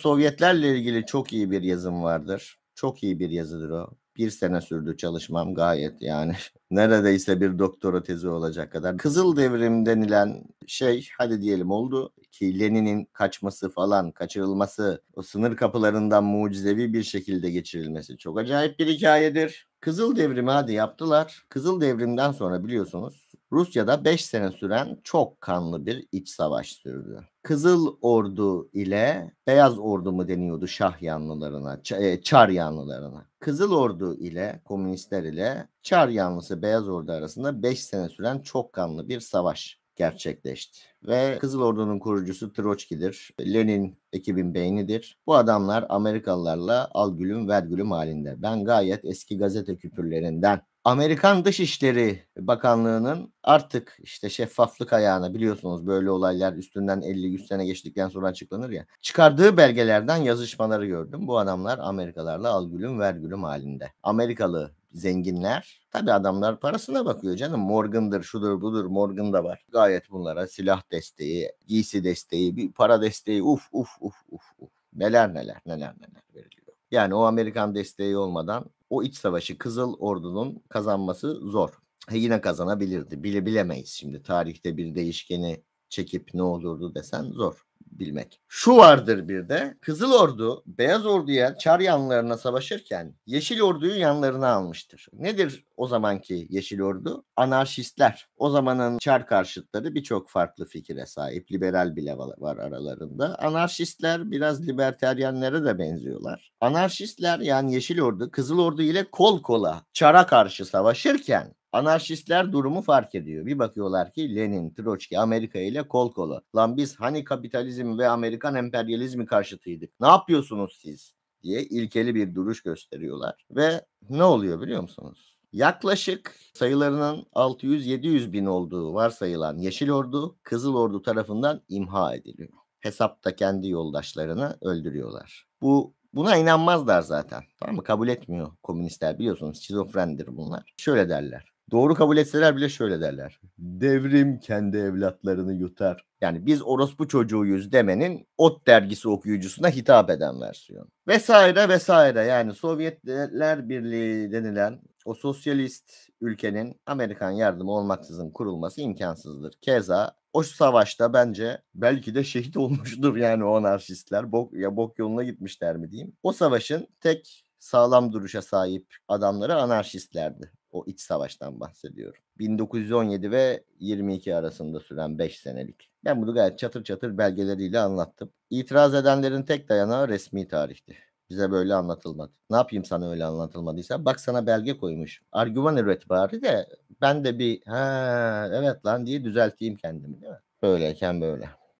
Sovyetlerle ilgili çok iyi bir yazım vardır. Çok iyi bir yazıdır o. Bir sene sürdü çalışmam gayet yani. Neredeyse bir doktora tezi olacak kadar. Kızıl devrim denilen şey hadi diyelim oldu ki Lenin'in kaçması falan, kaçırılması, o sınır kapılarından mucizevi bir şekilde geçirilmesi çok acayip bir hikayedir. Kızıl devrimi hadi yaptılar. Kızıl devrimden sonra biliyorsunuz Rusya'da 5 sene süren çok kanlı bir iç savaş sürdü. Kızıl Ordu ile Beyaz Ordu mu deniyordu Şah yanlılarına, e, Çar yanlılarına. Kızıl Ordu ile komünistler ile Çar yanlısı Beyaz Ordu arasında 5 sene süren çok kanlı bir savaş gerçekleşti. Ve Kızıl Ordu'nun kurucusu Troçki'dir. Lenin ekibin beynidir. Bu adamlar Amerikalılarla al gülüm ver gülüm halinde. Ben gayet eski gazete küpürlerinden Amerikan Dışişleri Bakanlığı'nın artık işte şeffaflık ayağına biliyorsunuz böyle olaylar üstünden 50-100 sene geçtikten sonra açıklanır ya. Çıkardığı belgelerden yazışmaları gördüm. Bu adamlar Amerikalarla algülüm vergülüm halinde. Amerikalı zenginler. Tabi adamlar parasına bakıyor canım. Morgan'dır, şudur budur, Morgan da var. Gayet bunlara silah desteği, giysi desteği, bir para desteği uf uf uf uf uf. Neler neler neler neler veriliyor. Yani o Amerikan desteği olmadan o iç savaşı Kızıl Ordu'nun kazanması zor. He, yine kazanabilirdi. Bile bilemeyiz şimdi. Tarihte bir değişkeni çekip ne olurdu desen zor bilmek. Şu vardır bir de Kızıl Ordu Beyaz Ordu'ya Çar yanlarına savaşırken Yeşil Ordu'yu yanlarına almıştır. Nedir o zamanki Yeşil Ordu? Anarşistler. O zamanın Çar karşıtları birçok farklı fikire sahip. Liberal bile var aralarında. Anarşistler biraz liberteryenlere de benziyorlar. Anarşistler yani Yeşil Ordu Kızıl Ordu ile kol kola Çar'a karşı savaşırken Anarşistler durumu fark ediyor. Bir bakıyorlar ki Lenin, Troçki Amerika ile kol kola. Lan biz hani kapitalizm ve Amerikan emperyalizmi karşıtıydık. Ne yapıyorsunuz siz? diye ilkeli bir duruş gösteriyorlar. Ve ne oluyor biliyor musunuz? Yaklaşık sayılarının 600-700 bin olduğu varsayılan Yeşil Ordu, Kızıl Ordu tarafından imha ediliyor. Hesapta kendi yoldaşlarını öldürüyorlar. Bu Buna inanmazlar zaten. Tamam mı? Kabul etmiyor komünistler biliyorsunuz. Şizofrendir bunlar. Şöyle derler doğru kabul etseler bile şöyle derler. Devrim kendi evlatlarını yutar. Yani biz orospu çocuğuyuz demenin Ot dergisi okuyucusuna hitap eden versiyon. Vesaire vesaire yani Sovyetler Birliği denilen o sosyalist ülkenin Amerikan yardımı olmaksızın kurulması imkansızdır. Keza o savaşta bence belki de şehit olmuştur yani o anarşistler. Bok, ya bok yoluna gitmişler mi diyeyim. O savaşın tek sağlam duruşa sahip adamları anarşistlerdi. O iç savaştan bahsediyorum. 1917 ve 22 arasında süren 5 senelik. Ben bunu gayet çatır çatır belgeleriyle anlattım. İtiraz edenlerin tek dayanağı resmi tarihti. Bize böyle anlatılmadı. Ne yapayım sana öyle anlatılmadıysa? Bak sana belge koymuş. Argüman üret bari de ben de bir ha evet lan diye düzelteyim kendimi değil mi? Böyleyken böyle.